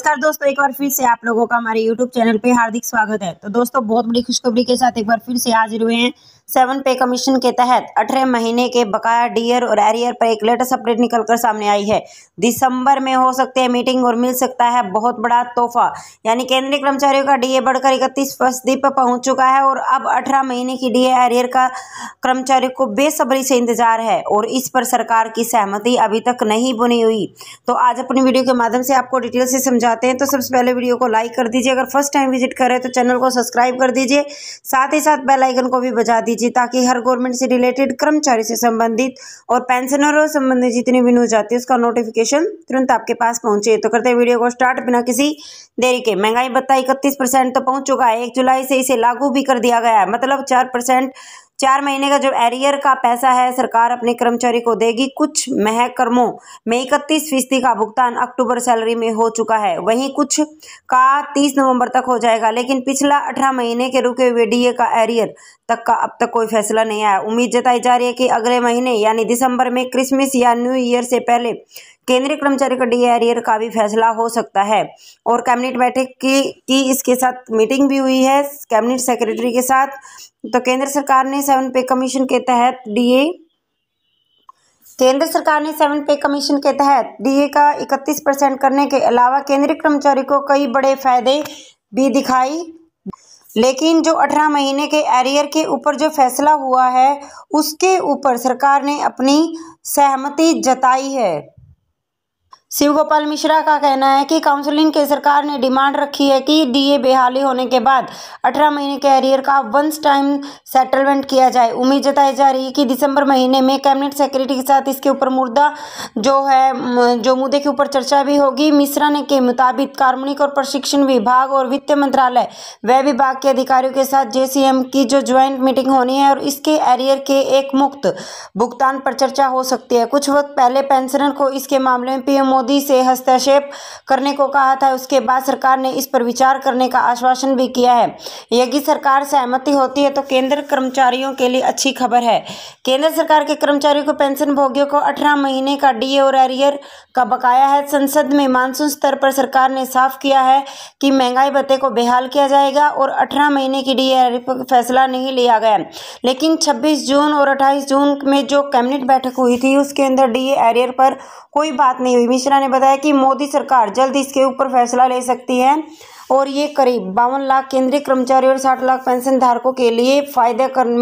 नमस्कार दोस्तों एक बार फिर से आप लोगों का हमारे YouTube चैनल पे हार्दिक स्वागत है तो दोस्तों बहुत बड़ी खुशखबरी के साथ एक बार फिर से हाजिर हुए हैं सेवन पे कमीशन के तहत अठारह महीने के बकाया डीयर और एरियर पर एक लेटेस्ट अपडेट निकलकर सामने आई है दिसंबर में हो सकते हैं मीटिंग और मिल सकता है बहुत बड़ा तोहफा यानी केंद्रीय कर्मचारियों का डीए बढ़कर इकतीस फीसदी पर पहुंच चुका है और अब अठारह महीने की डीए एरियर का कर्मचारियों को बेसब्री से इंतजार है और इस पर सरकार की सहमति अभी तक नहीं बनी हुई तो आज अपनी वीडियो के माध्यम से आपको डिटेल से समझाते हैं तो सबसे पहले वीडियो को लाइक कर दीजिए अगर फर्स्ट टाइम विजिट करें तो चैनल को सब्सक्राइब कर दीजिए साथ ही साथ बेलाइकन को भी बजा दीजिए दीजिए ताकि हर गवर्नमेंट से रिलेटेड कर्मचारी से संबंधित और पेंशनरों संबंधित जितनी भी न्यूज आती है उसका नोटिफिकेशन तुरंत आपके पास पहुंचे तो करते हैं वीडियो को स्टार्ट बिना किसी देरी के महंगाई बत्ता इकतीस परसेंट तो पहुंच चुका है एक जुलाई से इसे लागू भी कर दिया गया है मतलब चार परसेंट चार महीने का जो एरियर का पैसा है सरकार अपने कर्मचारी को देगी कुछ महकर्मों में इकतीस फीसदी का भुगतान अक्टूबर सैलरी में हो चुका है वहीं कुछ का तीस नवंबर तक हो जाएगा लेकिन पिछला अठारह महीने के रुके हुए डीए का एरियर तक का अब तक कोई फैसला नहीं आया उम्मीद जताई जा रही है कि अगले महीने यानी दिसंबर में क्रिसमस या न्यू ईयर से पहले केंद्रीय कर्मचारी का डी एरियर e का भी फैसला हो सकता है और कैबिनेट बैठक की, की इसके साथ मीटिंग भी हुई है कैबिनेट सेक्रेटरी के साथ तो केंद्र सरकार ने सेवन पे कमीशन के तहत डीए केंद्र सरकार ने सेवन पे कमीशन के तहत डीए का 31 परसेंट करने के अलावा केंद्रीय कर्मचारी को कई बड़े फायदे भी दिखाई लेकिन जो 18 महीने के एरियर e के ऊपर जो फैसला हुआ है उसके ऊपर सरकार ने अपनी सहमति जताई है शिव गोपाल मिश्रा का कहना है कि काउंसलिंग के सरकार ने डिमांड रखी है कि डीए बेहाली होने के बाद 18 महीने के एरियर का वंस टाइम सेटलमेंट किया जाए उम्मीद जताई जा रही है कि दिसंबर महीने में कैबिनेट सेक्रेटरी के साथ इसके ऊपर मुद्दा जो है जो मुद्दे के ऊपर चर्चा भी होगी मिश्रा ने के मुताबिक कार्मिक और प्रशिक्षण विभाग और वित्त मंत्रालय व विभाग के अधिकारियों के साथ जे की जो ज्वाइंट मीटिंग होनी है और इसके एरियर के एक मुक्त भुगतान पर चर्चा हो सकती है कुछ वक्त पहले पेंशनर को इसके मामले में पीएमओ मोदी से हस्तक्षेप करने को कहा था उसके बाद सरकार ने इस पर विचार करने का आश्वासन भी किया है यदि सरकार सहमति होती है तो केंद्र कर्मचारियों के लिए अच्छी खबर है केंद्र सरकार के कर्मचारियों को पेंशन भोगियों को अठारह महीने का डी और एरियर का बकाया है संसद में मानसून स्तर पर सरकार ने साफ किया है कि महंगाई भत्ते को बेहाल किया जाएगा और अठारह महीने की डी पर फैसला नहीं लिया गया लेकिन छब्बीस जून और अट्ठाईस जून में जो कैबिनेट बैठक हुई थी उसके अंदर डी एरियर पर कोई बात नहीं हुई मिश्रा ने बताया कि मोदी सरकार जल्द इसके ऊपर फैसला ले सकती है और ये करीब बावन लाख केंद्रीय कर्मचारी और साठ लाख पेंशन धारकों के लिए फायदा कर